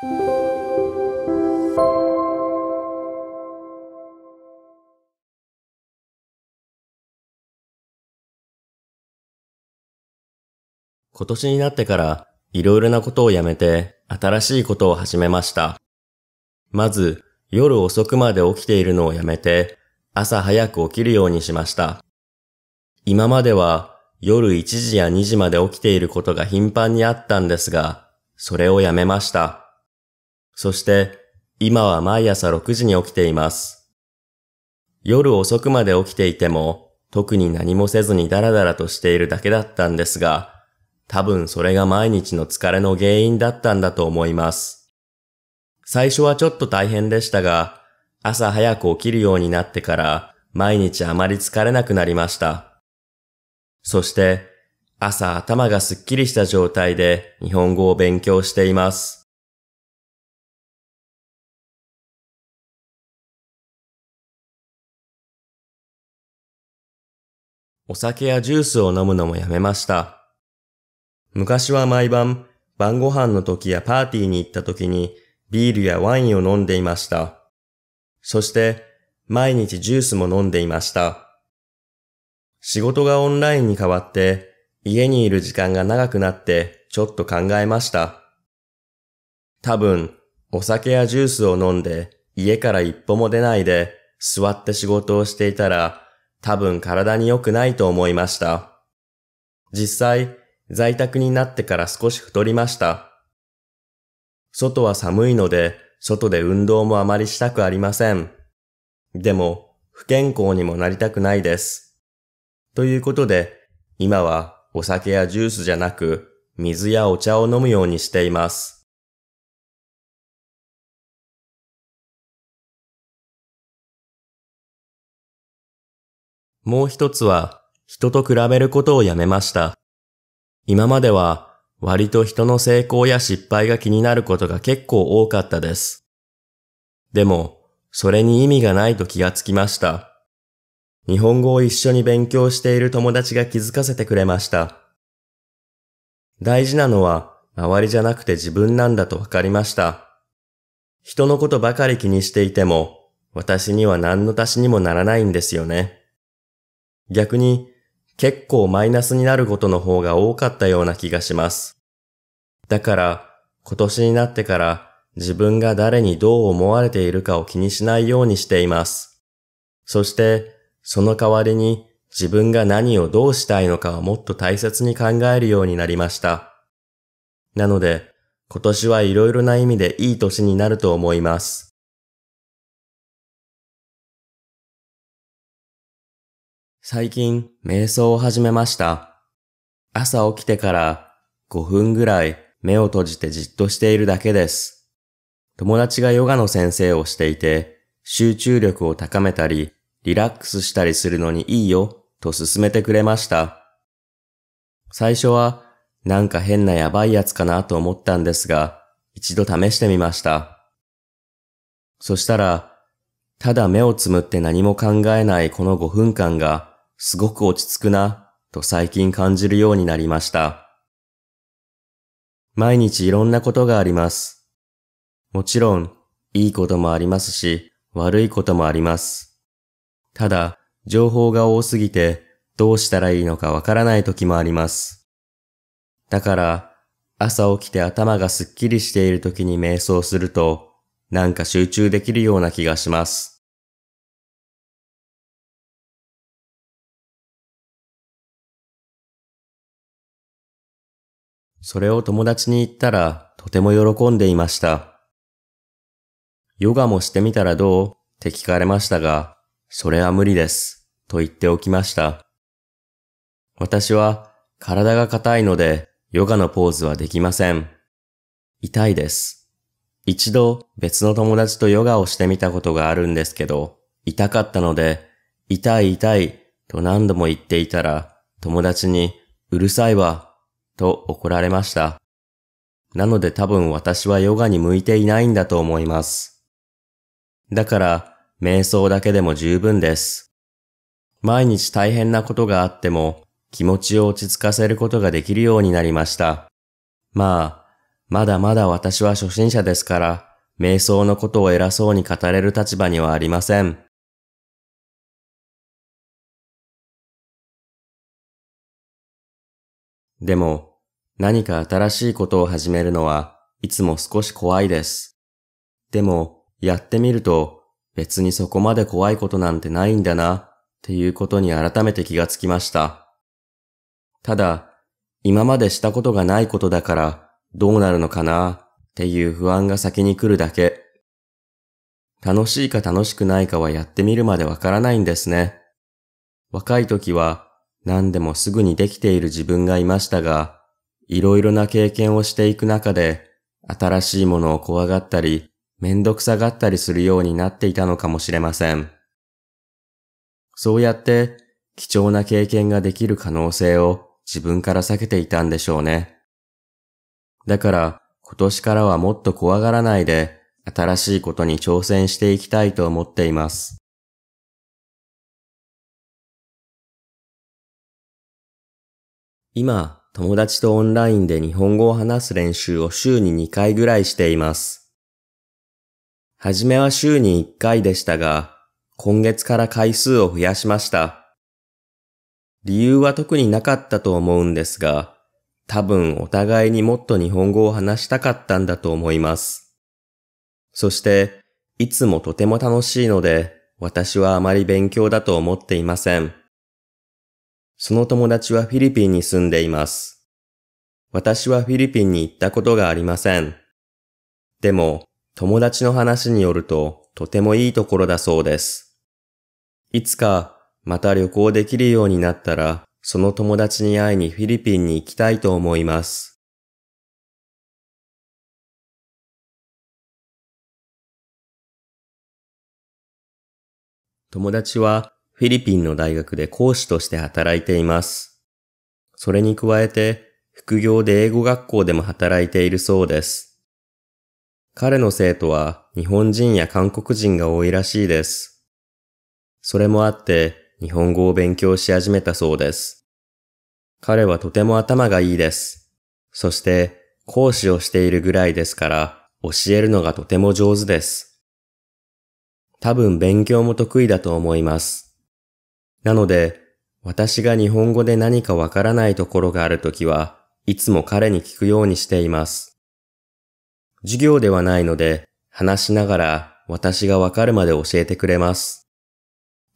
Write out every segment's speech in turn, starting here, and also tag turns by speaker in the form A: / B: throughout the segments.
A: 今年になってからいろいろなことをやめて新しいことを始めました。まず夜遅くまで起きているのをやめて朝早く起きるようにしました。今までは夜1時や2時まで起きていることが頻繁にあったんですが、それをやめました。そして、今は毎朝6時に起きています。夜遅くまで起きていても、特に何もせずにダラダラとしているだけだったんですが、多分それが毎日の疲れの原因だったんだと思います。最初はちょっと大変でしたが、朝早く起きるようになってから毎日あまり疲れなくなりました。そして朝頭がすっきりした状態で日本語を勉強しています。
B: お酒やジュースを飲む
A: のもやめました。昔は毎晩、晩ご飯の時やパーティーに行った時に、ビールやワインを飲んでいました。そして、毎日ジュースも飲んでいました。仕事がオンラインに変わって、家にいる時間が長くなって、ちょっと考えました。多分、お酒やジュースを飲んで、家から一歩も出ないで、座って仕事をしていたら、多分体に良くないと思いました。実際、在宅になってから少し太りました。外は寒いので、外で運動もあまりしたくありません。でも、不健康にもなりたくないです。ということで、今はお酒やジュースじゃなく、水やお茶を飲むようにしています。もう一つは、人と比べることをやめました。今までは、割と人の成功や失敗が気になることが結構多かったです。でも、それに意味がないと気がつきました。日本語を一緒に勉強している友達が気づかせてくれました。大事なのは、周りじゃなくて自分なんだと分かりました。人のことばかり気にしていても、私には何の足しにもならないんですよね。逆に結構マイナスになることの方が多かったような気がします。だから今年になってから自分が誰にどう思われているかを気にしないようにしています。そしてその代わりに自分が何をどうしたいのかをもっと大切に考えるようになりました。なので今年はいろいろな意味でいい年になると思います。
B: 最近、瞑想を始めました。
A: 朝起きてから5分ぐらい目を閉じてじっとしているだけです。友達がヨガの先生をしていて、集中力を高めたり、リラックスしたりするのにいいよ、と勧めてくれました。最初は、なんか変なやばいやつかなと思ったんですが、一度試してみました。そしたら、ただ目をつむって何も考えないこの5分間がすごく落ち着くな、と最近感じるようになりました。毎日いろんなことがあります。もちろん、いいこともありますし、悪いこともあります。ただ、情報が多すぎて、どうしたらいいのかわからない時もあります。だから、朝起きて頭がスッキリしている時に瞑想すると、なんか集中できるような気がします。
B: それを友達に言ったらとても喜ん
A: でいました。ヨガもしてみたらどうって聞かれましたが、それは無理です。と言っておきました。私は体が硬いのでヨガのポーズはできません。痛いです。一度別の友達とヨガをしてみたことがあるんですけど、痛かったので、痛い痛いと何度も言っていたら友達にうるさいわと怒られました。なので多分私はヨガに向いていないんだと思います。だから、瞑想だけでも十分です。毎日大変なことがあっても、気持ちを落ち着かせることができるようになりました。まあ、まだまだ私は初心者ですから、瞑想のことを偉そうに語れる立場にはありません。でも、何か新しいことを始めるのはいつも少し怖いです。でも、やってみると別にそこまで怖いことなんてないんだなっていうことに改めて気がつきました。ただ、今までしたことがないことだからどうなるのかなっていう不安が先に来るだけ。楽しいか楽しくないかはやってみるまでわからないんですね。若い時は何でもすぐにできている自分がいましたが、いろいろな経験をしていく中で、新しいものを怖がったり、めんどくさがったりするようになっていたのかもしれません。そうやって、貴重な経験ができる可能性を自分から避けていたんでしょうね。だから、今年からはもっと怖がらないで、新しいことに挑戦していきたいと思っています。今、友達とオンラインで日本語を話す練習を週に2回ぐらいしています。はじめは週に1回でしたが、今月から回数を増やしました。理由は特になかったと思うんですが、多分お互いにもっと日本語を話したかったんだと思います。そして、いつもとても楽しいので、私はあまり勉強だと思っていません。その友達はフィリピンに住んでいます。私はフィリピンに行ったことがありません。でも、友達の話によると、とてもいいところだそうです。いつか、また旅行できるようになったら、その友達に会いにフィリピンに行きたいと思います。友達はフィリピンの大学で講師として働いています。それに加えて、副業で英語学校でも働いているそうです。彼の生徒は日本人や韓国人が多いらしいです。それもあって日本語を勉強し始めたそうです。彼はとても頭がいいです。そして講師をしているぐらいですから教えるのがとても上手です。多分勉強も得意だと思います。なので、私が日本語で何かわからないところがあるときは、いつも彼に聞くようにしています。授業ではないので、話しながら私がわかるまで教えてくれます。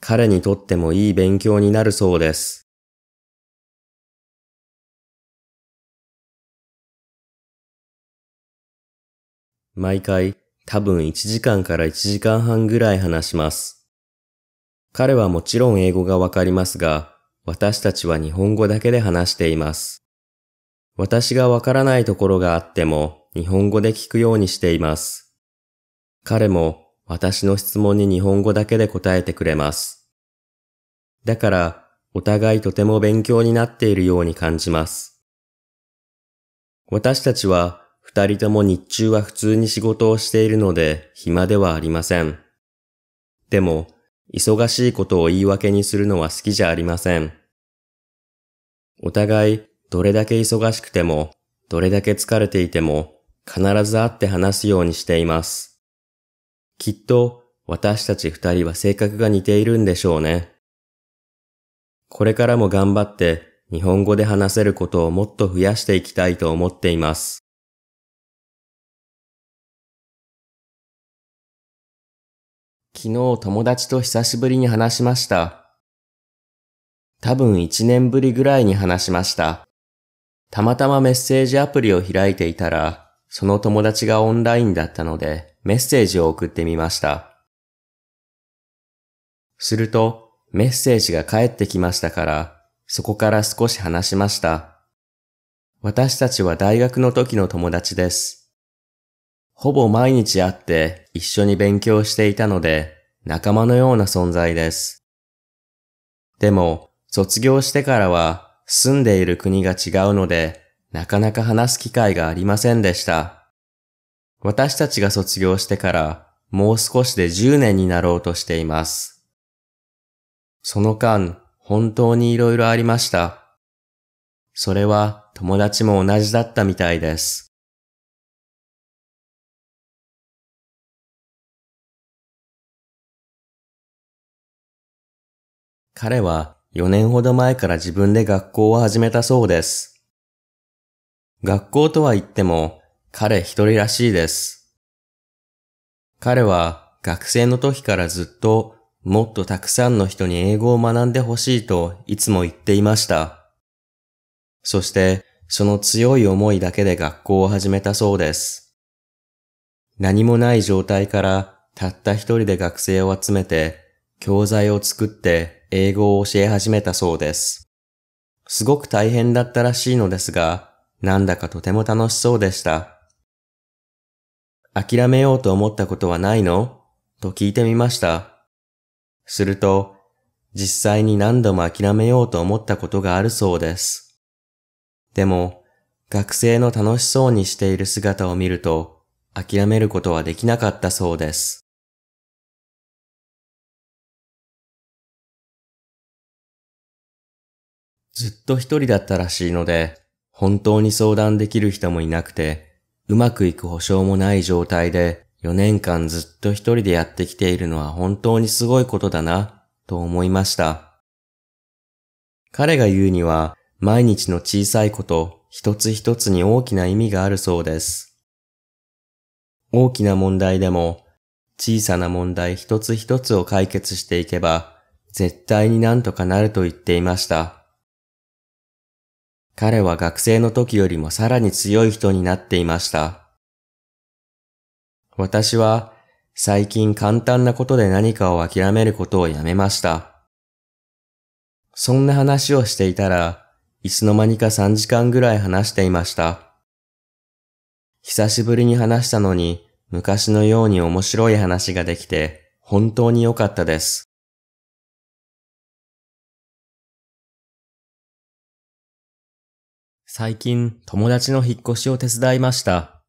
A: 彼にとってもいい勉強になるそうです。毎回多分1時間から1時間半ぐらい話します。彼はもちろん英語がわかりますが、私たちは日本語だけで話しています。私がわからないところがあっても、日本語で聞くようにしています。彼も私の質問に日本語だけで答えてくれます。だから、お互いとても勉強になっているように感じます。私たちは二人とも日中は普通に仕事をしているので暇ではありません。でも、忙しいことを言い訳にするのは好きじゃありません。お互い、どれだけ忙しくても、どれだけ疲れていても、必ず会って話すようにしています。きっと、私たち二人は性格が似ているんでしょうね。これからも頑張って、日本語で話せることをもっと増やしていきたいと思っています。
B: 昨日友達と久し
C: ぶ
A: りに話しました。多分1年ぶりぐらいに話しました。たまたまメッセージアプリを開いていたら、その友達がオンラインだったので、メッセージを送ってみました。すると、メッセージが返ってきましたから、そこから少し話しました。私たちは大学の時の友達です。ほぼ毎日会って一緒に勉強していたので、仲間のような存在です。でも、卒業してからは住んでいる国が違うので、なかなか話す機会がありませんでした。私たちが卒業してからもう少しで10年になろうとしています。その間、本当に色々ありました。
B: それは友達も同じだったみたいです。
A: 彼は4年ほど前から自分で学校を始めたそうです。学校とは言っても彼一人らしいです。彼は学生の時からずっともっとたくさんの人に英語を学んでほしいといつも言っていました。そしてその強い思いだけで学校を始めたそうです。何もない状態からたった一人で学生を集めて教材を作って英語を教え始めたそうです。すごく大変だったらしいのですが、なんだかとても楽しそうでした。諦めようと思ったことはないのと聞いてみました。すると、実際に何度も諦めようと思ったことがあるそうです。でも、学生の楽しそうにしている姿を見ると、
B: 諦めることはできなかったそうです。ずっと一人だったら
C: し
A: いので、本当に相談できる人もいなくて、うまくいく保証もない状態で、4年間ずっと一人でやってきているのは本当にすごいことだな、と思いました。彼が言うには、毎日の小さいこと、一つ一つに大きな意味があるそうです。大きな問題でも、小さな問題一つ一つを解決していけば、絶対になんとかなると言っていました。彼は学生の時よりもさらに強い人になっていました。私は最近簡単なことで何かを諦めることをやめました。そんな話をしていたら、いつの間にか3時間ぐらい話していました。久しぶりに話したのに、昔のように面白い話ができて、本当に良かったです。最近友達の引っ越しを手伝いました。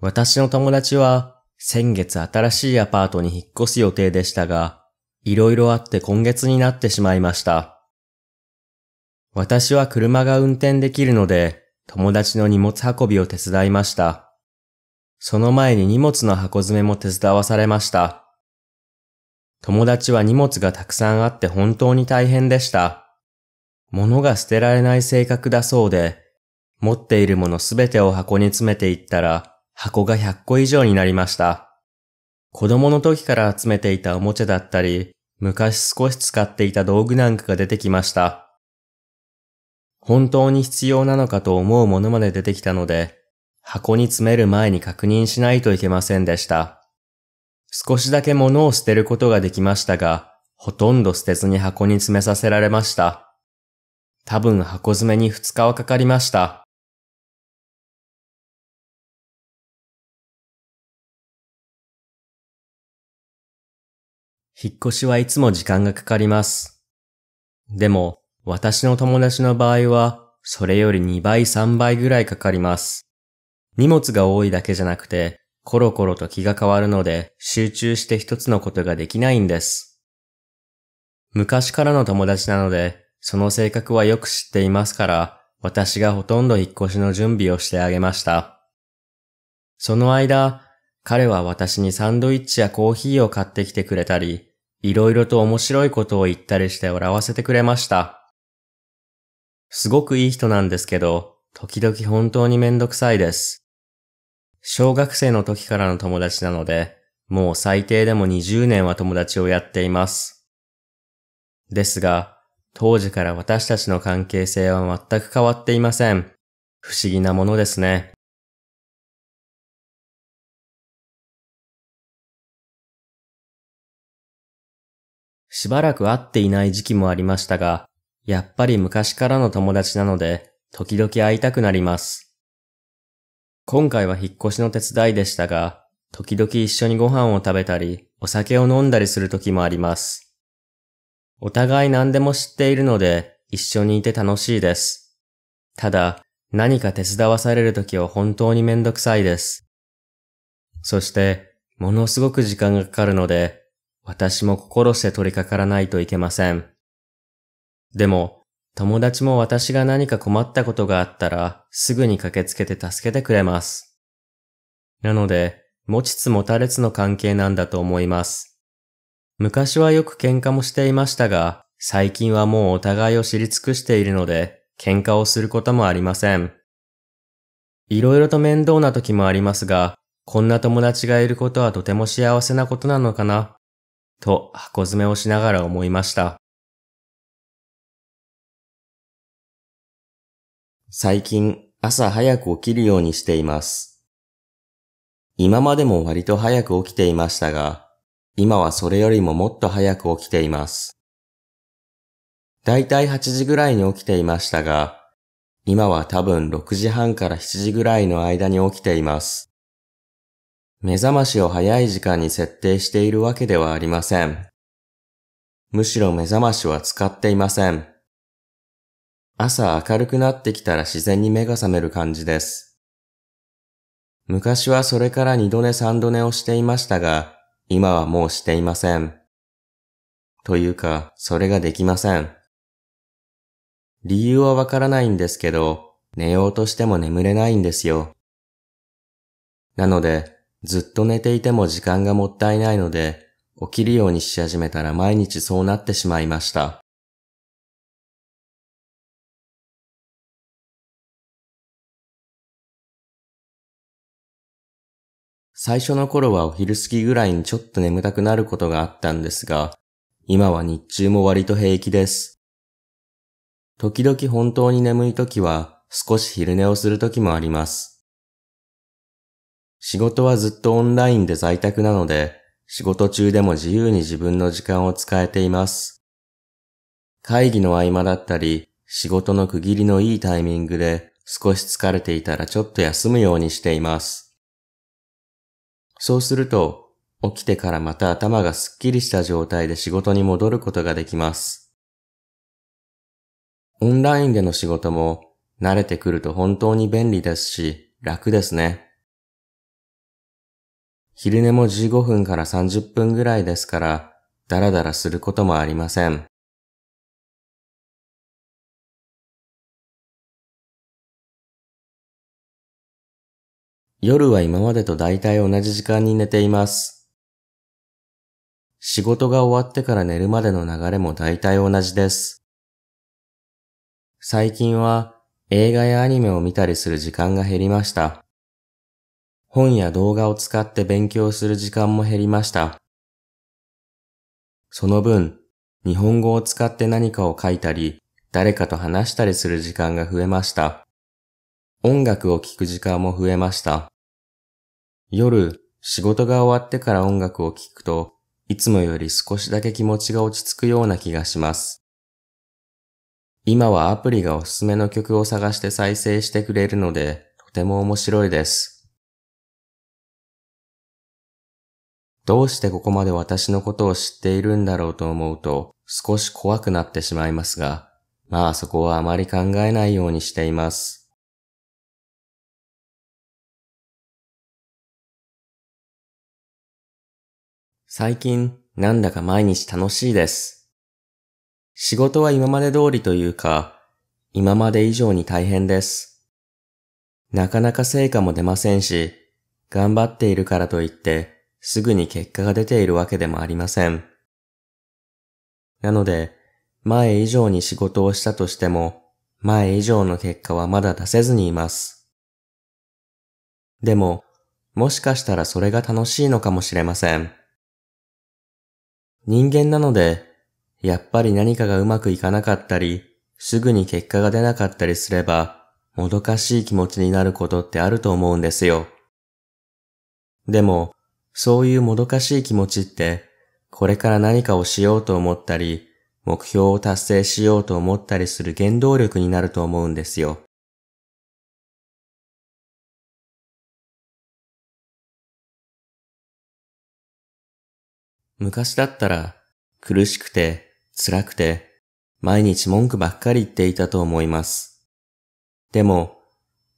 A: 私の友達は先月新しいアパートに引っ越す予定でしたが、いろいろあって今月になってしまいました。私は車が運転できるので、友達の荷物運びを手伝いました。その前に荷物の箱詰めも手伝わされました。友達は荷物がたくさんあって本当に大変でした。物が捨てられない性格だそうで、持っているものすべてを箱に詰めていったら、箱が100個以上になりました。子供の時から集めていたおもちゃだったり、昔少し使っていた道具なんかが出てきました。本当に必要なのかと思うものまで出てきたので、箱に詰める前に確認しないといけませんでした。少しだけ物を捨てることができましたが、ほとんど捨てずに箱に詰めさせられました。多分箱
C: 詰
B: めに2日はかかりました。引っ越し
A: はいつも時間がかかります。でも、私の友達の場合は、それより2倍3倍ぐらいかかります。荷物が多いだけじゃなくて、コロコロと気が変わるので、集中して一つのことができないんです。昔からの友達なので、その性格はよく知っていますから、私がほとんど引っ越しの準備をしてあげました。その間、彼は私にサンドイッチやコーヒーを買ってきてくれたり、いろいろと面白いことを言ったりして笑わせてくれました。すごくいい人なんですけど、時々本当にめんどくさいです。小学生の時からの友達なので、もう最低でも20年は友達をやっています。ですが、当時から私たちの関係性は
B: 全く変わっていません。不思議なものですね。
A: しばらく会っていない時期もありましたが、やっぱり昔からの友達なので、時々会いたくなります。今回は引っ越しの手伝いでしたが、時々一緒にご飯を食べたり、お酒を飲んだりする時もあります。お互い何でも知っているので一緒にいて楽しいです。ただ、何か手伝わされる時は本当にめんどくさいです。そして、ものすごく時間がかかるので、私も心して取り掛からないといけません。でも、友達も私が何か困ったことがあったら、すぐに駆けつけて助けてくれます。なので、持ちつ持たれつの関係なんだと思います。昔はよく喧嘩もしていましたが、最近はもうお互いを知り尽くしているので、喧嘩をすることもありません。いろいろと面倒な時もありますが、こんな友達がいることはとても幸せなことなのかな、と箱詰
C: め
B: をしながら思いました。
A: 最近、朝早く起きるようにしています。今までも割と早く起きていましたが、今はそれよりももっと早く起きています。だいたい8時ぐらいに起きていましたが、今は多分6時半から7時ぐらいの間に起きています。目覚ましを早い時間に設定しているわけではありません。むしろ目覚ましは使っていません。朝明るくなってきたら自然に目が覚める感じです。昔はそれから二度寝三度寝をしていましたが、今はもうしていません。というか、それができません。理由はわからないんですけど、寝ようとしても眠れないんですよ。なので、ずっと寝ていても時間がもったいないので、起きるようにし始めたら
C: 毎
B: 日そうなってしまいました。
A: 最初の頃はお昼過ぎぐらいにちょっと眠たくなることがあったんですが、今は日中も割と平気です。時々本当に眠い時は少し昼寝をする時もあります。仕事はずっとオンラインで在宅なので、仕事中でも自由に自分の時間を使えています。会議の合間だったり、仕事の区切りのいいタイミングで少し疲れていたらちょっと休むようにしています。そうすると、起きてからまた頭がスッキリした状態で仕事に戻ることができます。オンラインでの仕事も慣れてくると本当に便利ですし、楽ですね。昼寝も15分から30分ぐらいですから、だらだらす
B: ることもありません。夜は今までと大体同じ時間に寝ています。仕事が終わってから
A: 寝るまでの流れも大体同じです。最近は映画やアニメを見たりする時間が減りました。本や動画を使って勉強する時間も減りました。その分、日本語を使って何かを書いたり、誰かと話したりする時間が増えました。音楽を聴く時間も増えました。夜、仕事が終わってから音楽を聴くと、いつもより少しだけ気持ちが落ち着くような気がします。今はアプリがおすすめの曲を探して再生してくれるので、とても面白いです。どうしてここまで私のことを知っているんだろうと思うと、少し怖くなってしまいますが、まあそこはあまり考えない
C: よ
B: うにしています。最近、なんだか毎日楽し
A: いです。仕事は今まで通りというか、今まで以上に大変です。なかなか成果も出ませんし、頑張っているからといって、すぐに結果が出ているわけでもありません。なので、前以上に仕事をしたとしても、前以上の結果はまだ出せずにいます。でも、もしかしたらそれが楽しいのかもしれません。人間なので、やっぱり何かがうまくいかなかったり、すぐに結果が出なかったりすれば、もどかしい気持ちになることってあると思うんですよ。でも、そういうもどかしい気持ちって、これから何かをしようと思ったり、目標を達成しようと思ったりする原動力になると思うんで
B: すよ。昔だったら、苦
A: しくて、辛くて、毎日文句ばっかり言っていたと思います。でも、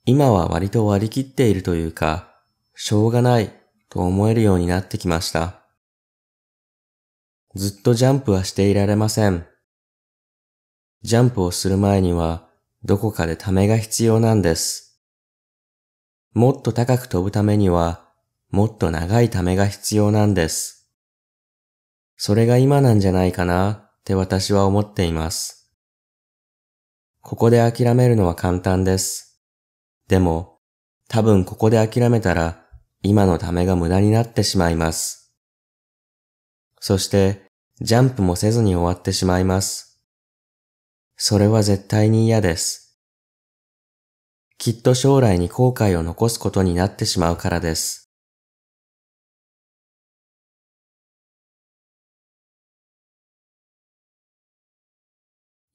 A: 今は割と割り切っているというか、しょうがないと思えるようになってきました。ずっとジャンプはしていられません。ジャンプをする前には、どこかでためが必要なんです。もっと高く飛ぶためには、もっと長いためが必要なんです。それが今なんじゃないかなって私は思っています。ここで諦めるのは簡単です。でも、多分ここで諦めたら今のためが無駄になってしまいます。そして、ジャンプもせずに終わってしまいます。それは絶対に嫌です。きっと将来に後悔を残すことになってしまうからです。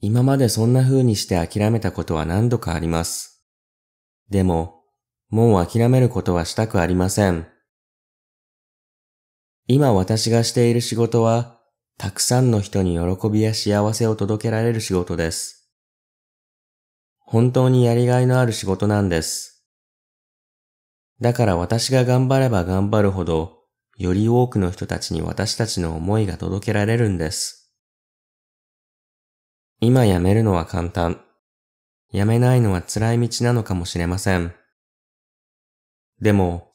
B: 今までそんな風にして諦めたことは何
A: 度かあります。でも、もう諦めることはしたくありません。今私がしている仕事は、たくさんの人に喜びや幸せを届けられる仕事です。本当にやりがいのある仕事なんです。だから私が頑張れば頑張るほど、より多くの人たちに私たちの思いが届けられるんです。今やめるのは簡単。やめないのは辛い道なのかもしれません。でも、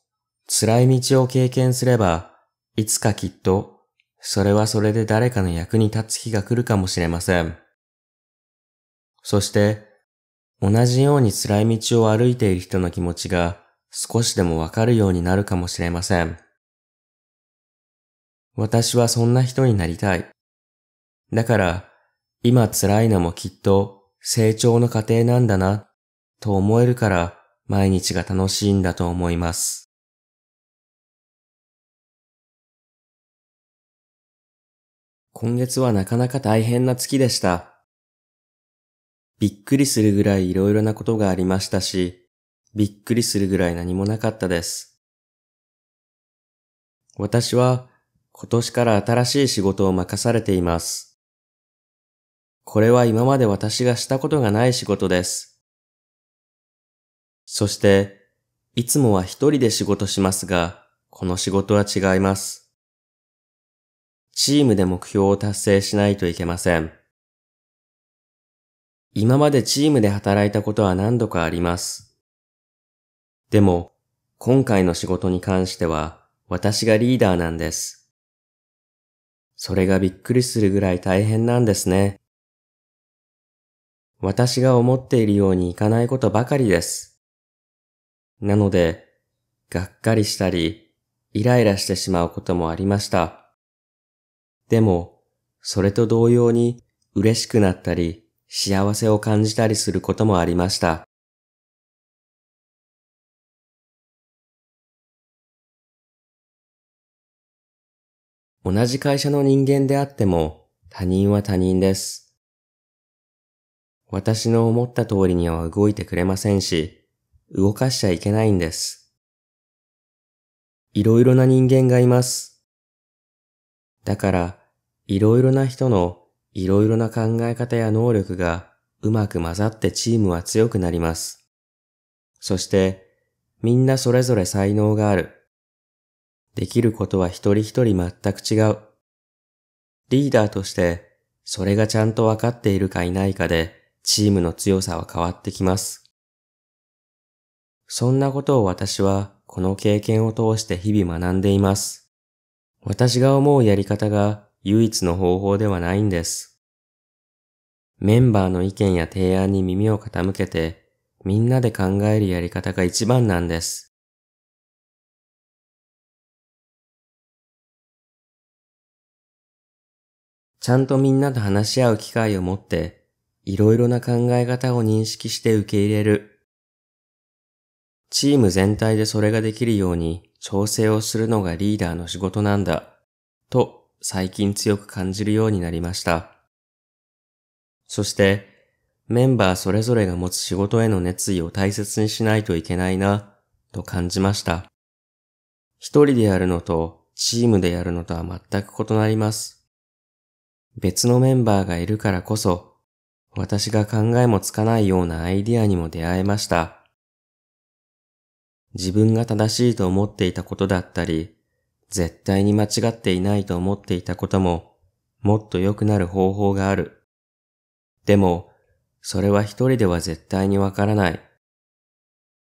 A: 辛い道を経験すれば、いつかきっと、それはそれで誰かの役に立つ日が来るかもしれません。そして、同じように辛い道を歩いている人の気持ちが少しでもわかるようになるかもしれません。私はそんな人になりたい。だから、今辛いのもきっと成長の過程なんだな、と思えるから毎日が楽しいんだと思います。今月はなかなか大変な月でした。びっくりするぐらい色々なことがありましたし、びっくりするぐらい何もなかったです。私は今年から新しい仕事を任されています。これは今まで私がしたことがない仕事です。そして、いつもは一人で仕事しますが、この仕事は違います。チームで目標を達成しないといけません。今までチームで働いたことは何度かあります。でも、今回の仕事に関しては、私がリーダーなんです。それがびっくりするぐらい大変なんですね。私が思っているようにいかないことばかりです。なので、がっかりしたり、イライラしてしまうこともありました。でも、それと同様に嬉しくなったり、幸せを感じたりすることもありま
C: し
B: た。同じ会社の人間であっても
C: 他人は他人です。私の思った通りには
A: 動いてくれませんし、動かしちゃいけないんです。いろいろな人間がいます。だから、いろいろな人のいろいろな考え方や能力がうまく混ざってチームは強くなります。そして、みんなそれぞれ才能がある。できることは一人一人全く違う。リーダーとして、それがちゃんとわかっているかいないかで、チームの強さは変わってきます。そんなことを私はこの経験を通して日々学んでいます。私が思うやり方が唯一の方法ではないんです。メンバーの意見や提案に耳を傾けて、
B: みんなで考えるやり方が一番なんです。ちゃ
A: んとみんなと話し合う機会を持って、いろいろな考え方を認識して受け入れる。チーム全体でそれができるように調整をするのがリーダーの仕事なんだ、と最近強く感じるようになりました。そして、メンバーそれぞれが持つ仕事への熱意を大切にしないといけないな、と感じました。一人でやるのとチームでやるのとは全く異なります。別のメンバーがいるからこそ私が考えもつかないようなアイディアにも出会えました。自分が正しいと思っていたことだったり、絶対に間違っていないと思っていたことも、もっと良くなる方法がある。でも、それは一人では絶対にわ
C: からない。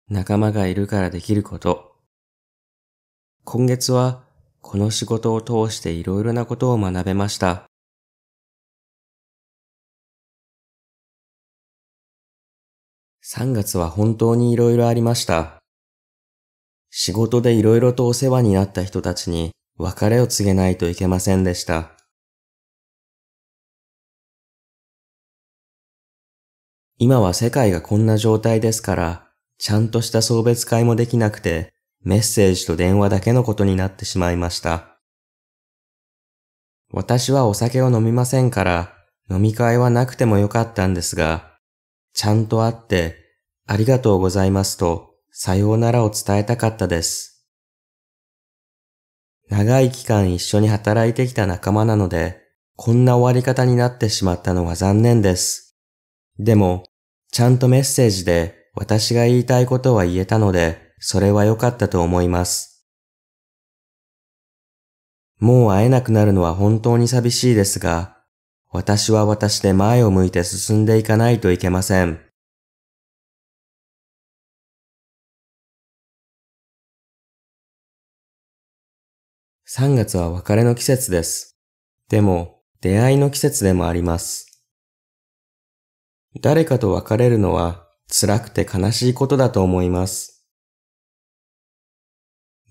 C: 仲間がいるからできること。
B: 今月は、この仕事を通していろいろなことを学べました。
A: 3月は本当に色々ありました。仕事で色々とお世話になった人たちに別れを告げないといけませんでした。
B: 今は世界がこんな
A: 状態ですから、ちゃんとした送別会もできなくて、メッセージと電話だけのことになってしまいました。私はお酒を飲みませんから、飲み会はなくてもよかったんですが、ちゃんと会って、ありがとうございますと、さようならを伝えたかったです。長い期間一緒に働いてきた仲間なので、こんな終わり方になってしまったのは残念です。でも、ちゃんとメッセージで私が言いたいことは言えたので、それは良かったと思います。もう会えなくなるのは本当に寂しいですが、私は私で前を向いて進んでいかないといけません。
B: 3月は別れの季節です。でも、出会い
C: の季節でもあります。誰かと別れるのは辛
A: くて悲しいことだと思います。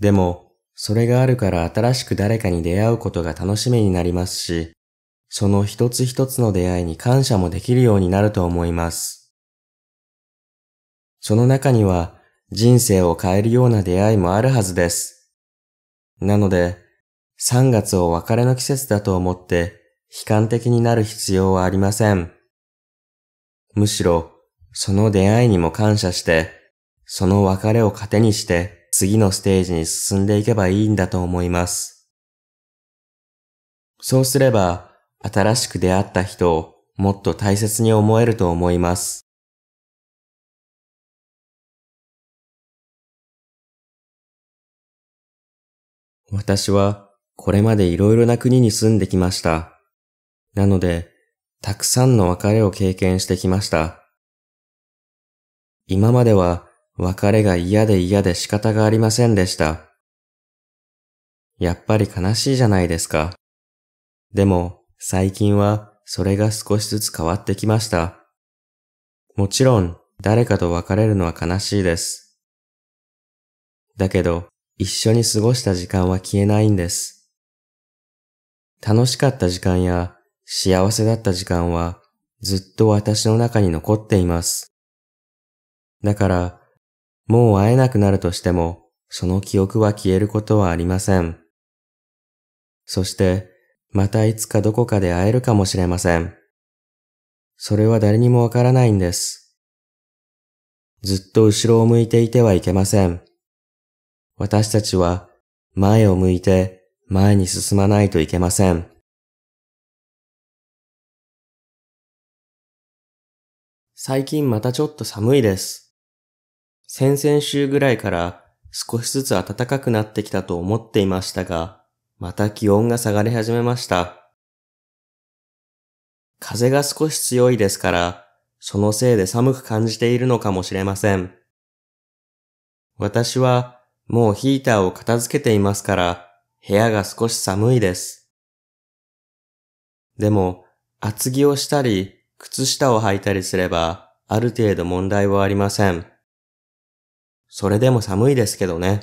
A: でも、それがあるから新しく誰かに出会うことが楽しみになりますし、その一つ一つの出会いに感謝もできるようになると思います。その中には人生を変えるような出会いもあるはずです。なので、3月を別れの季節だと思って悲観的になる必要はありません。むしろ、その出会いにも感謝して、その別れを糧にして次のステージに進んでいけばいいんだと思います。そうすれば、新しく出会った人をもっと大切に思えると思います。私はこれまでいろいろな国に住んできました。なので、たくさんの別れを経験してきました。今までは別れが嫌で嫌で仕方がありませんでした。やっぱり悲しいじゃないですか。でも、最近はそれが少しずつ変わってきました。もちろん、誰かと別れるのは悲しいです。だけど、一緒に過ごした時間は消えないんです。楽しかった時間や幸せだった時間はずっと私の中に残っています。だから、もう会えなくなるとしても、その記憶は消えることはありません。そして、またいつかどこかで会えるかもしれません。それは誰にもわからないんです。ずっと後ろを向いていてはいけません。私たちは前を向いて前に進まないといけません。
B: 最近またちょっと寒いで
A: す。先々週ぐらいから少しずつ暖かくなってきたと思っていましたが、また気温が下がり始めました。風が少し強いですから、そのせいで寒く感じているのかもしれません。私はもうヒーターを片付けていますから、部屋が少し寒いです。でも、厚着をしたり、靴下を履いたりすれば、ある程度問題はありません。それでも寒いですけどね。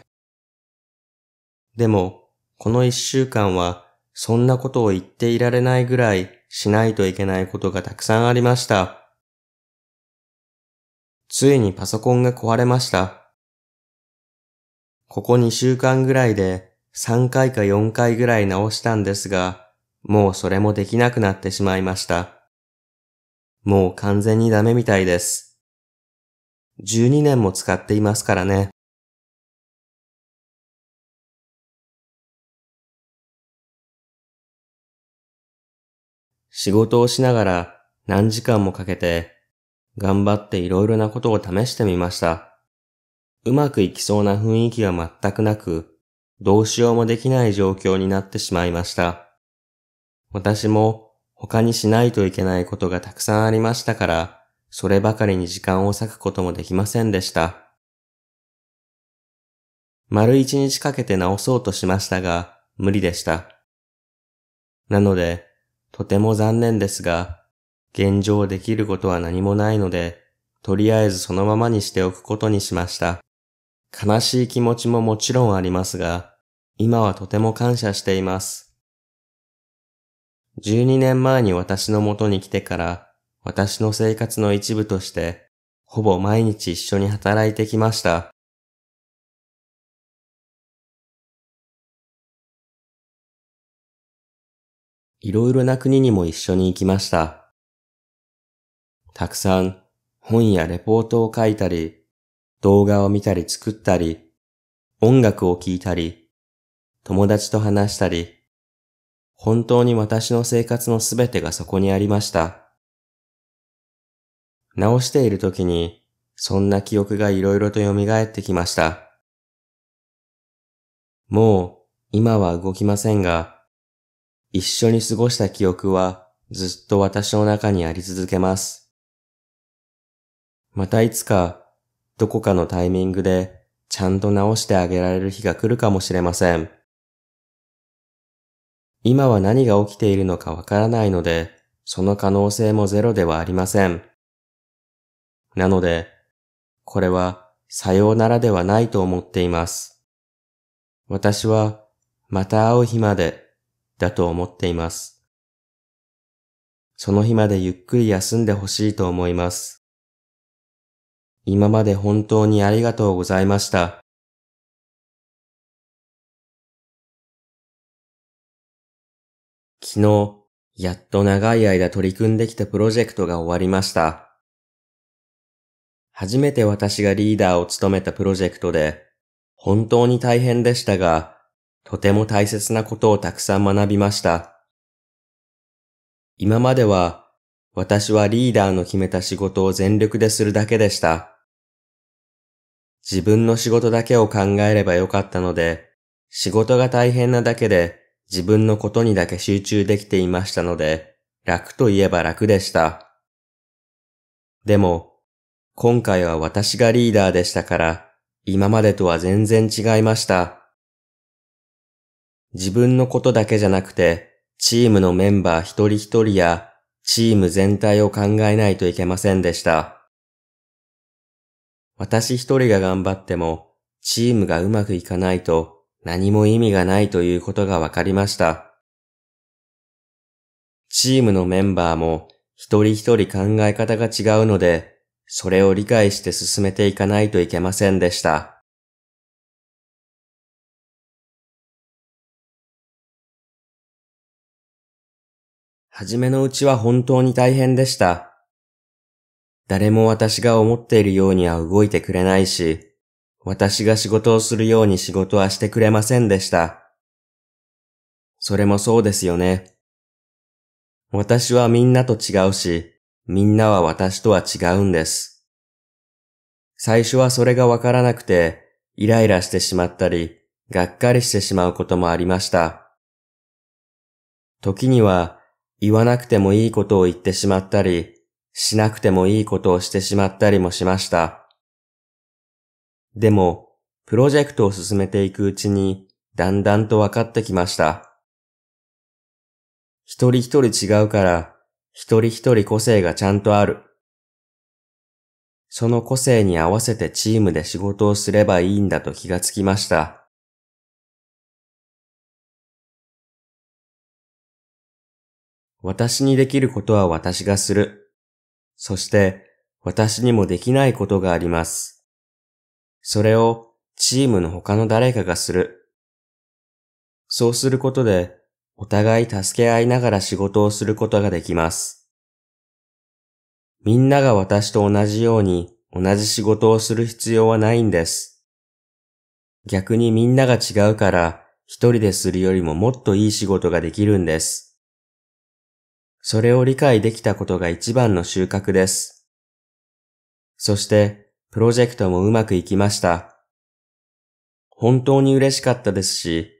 A: でも、この一週間はそんなことを言っていられないぐらいしないといけないことがたくさんありました。ついにパソコンが壊れました。ここ2週間ぐらいで3回か4回ぐらい直したんですが、もうそれもできなくなってしまいました。もう完全にダメみたいです。
B: 12年も使っていますからね。
A: 仕事をしながら何時間もかけて頑張っていろいろなことを試してみました。うまくいきそうな雰囲気が全くなく、どうしようもできない状況になってしまいました。私も他にしないといけないことがたくさんありましたから、そればかりに時間を割くこともできませんでした。丸一日かけて直そうとしましたが、無理でした。なので、とても残念ですが、現状できることは何もないので、とりあえずそのままにしておくことにしました。悲しい気持ちももちろんありますが、今はとても感謝しています。12年前に私の元に来てから、私の生活の一部として、ほぼ毎
B: 日一緒に働いてきました。いろいろな国にも一緒
A: に行きました。たくさん本やレポートを書いたり、動画を見たり作ったり、音楽を聴いたり、友達と話したり、本当に私の生活のすべてがそこにありました。直している時に、そんな記憶がいろいろと蘇ってきました。もう、今は動きませんが、一緒に過ごした記憶はずっと私の中にあり続けます。またいつか、どこかのタイミングでちゃんと直してあげられる日が来るかもしれません。今は何が起きているのかわからないので、その可能性もゼロではありません。なので、これはさようならではないと思っています。私は、また会う日までだと思っています。
C: その日までゆっくり休んでほしいと思います。
B: 今まで本当にありがとうございました。昨日、やっと長
A: い間取り組んできたプロジェクトが終わりました。初めて私がリーダーを務めたプロジェクトで、本当に大変でしたが、とても大切なことをたくさん学びました。今までは私はリーダーの決めた仕事を全力でするだけでした。自分の仕事だけを考えればよかったので、仕事が大変なだけで自分のことにだけ集中できていましたので、楽といえば楽でした。でも、今回は私がリーダーでしたから、今までとは全然違いました。自分のことだけじゃなくて、チームのメンバー一人一人やチーム全体を考えないといけませんでした。私一人が頑張っても、チームがうまくいかないと何も意味がないということがわかりました。チームのメンバーも一人一人考え方が違うので、それを理解して進めていかないといけませんでした。はじめのうちは本当に大変でした。誰も私が思っているようには動いてくれないし、私が仕事をするように仕事はしてくれませんでした。それもそうですよね。私はみんなと違うし、みんなは私とは違うんです。最初はそれがわからなくて、イライラしてしまったり、がっかりしてしまうこともありました。時には、言わなくてもいいことを言ってしまったり、しなくてもいいことをしてしまったりもしました。でも、プロジェクトを進めていくうちに、だんだんと分かってきました。一人一人違うから、一人一人個性がちゃんとある。その個性に合わせてチームで仕事をすればいいんだと気がつきました。
B: 私にでき
A: ることは私がする。そして、私にもできないことがあります。それをチームの他の誰かがする。そうすることで、お互い助け合いながら仕事をすることができます。みんなが私と同じように同じ仕事をする必要はないんです。逆にみんなが違うから一人でするよりももっといい仕事ができるんです。それを理解できたことが一番の収穫です。そして、プロジェクトもうまくいきました。本当に嬉しかったですし、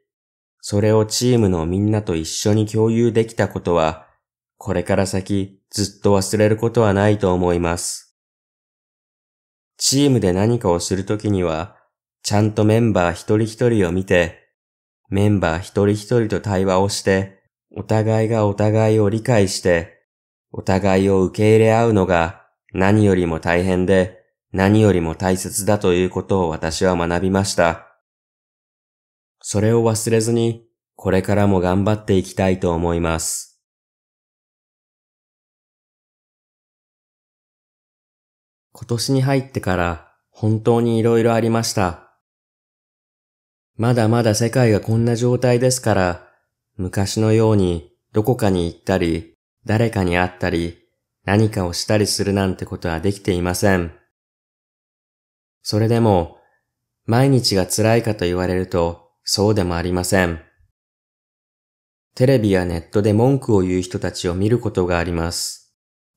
A: それをチームのみんなと一緒に共有できたことは、これから先ずっと忘れることはないと思います。チームで何かをするときには、ちゃんとメンバー一人一人を見て、メンバー一人一人と対話をして、お互いがお互いを理解して、お互いを受け入れ合うのが何よりも大変で何よりも大切だということを私は学びました。それを忘れずに、これからも頑張っていきたいと思います。
B: 今年に入ってか
A: ら本当に色々ありました。まだまだ世界がこんな状態ですから、昔のようにどこかに行ったり、誰かに会ったり、何かをしたりするなんてことはできていません。それでも、毎日が辛いかと言われると、そうでもありません。テレビやネットで文句を言う人たちを見ることがあります。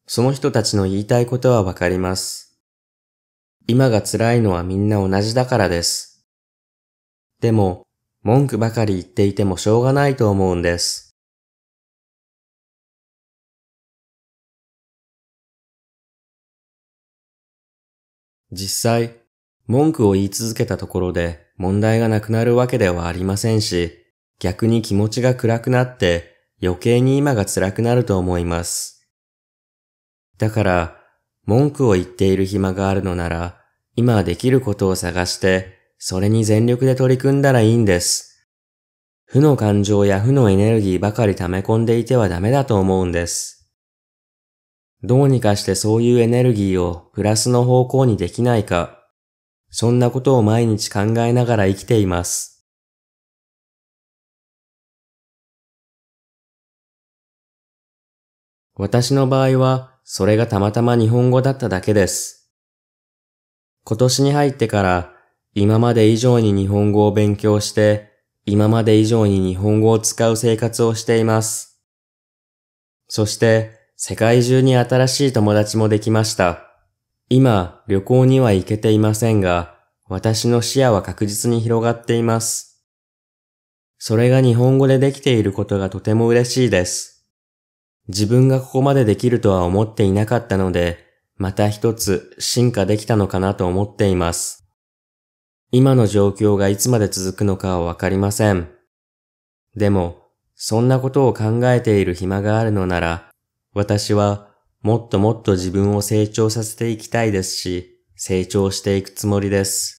A: その人たちの言いたいことはわかります。今が辛いのはみんな同じだからです。でも、文句ば
B: かり言っていてもしょうがないと思うんです。実
A: 際、文句を言い続けたところで問題がなくなるわけではありませんし、逆に気持ちが暗くなって余計に今が辛くなると思います。だから、文句を言っている暇があるのなら、今できることを探してそれに全力で取り組んだらいいんです。負の感情や負のエネルギーばかり溜め込んでいてはダメだと思うんです。どうにかしてそういうエネルギーをプラスの方向にできないか、そんなことを毎日考えながら生きています。私の場合は、それがたまたま日本語だっただけです。今年に入ってから今まで以上に日本語を勉強して、今まで以上に日本語を使う生活をしています。そして、世界中に新しい友達もできました。今、旅行には行けていませんが、私の視野は確実に広がっています。それが日本語でできていることがとても嬉しいです。自分がここまでできるとは思っていなかったので、また一つ進化できたのかなと思っています。今の状況がいつまで続くのかはわかりません。でも、そんなことを考えている暇があるのなら、私はもっともっと自分を成長させていきたいですし、成長していくつもりです。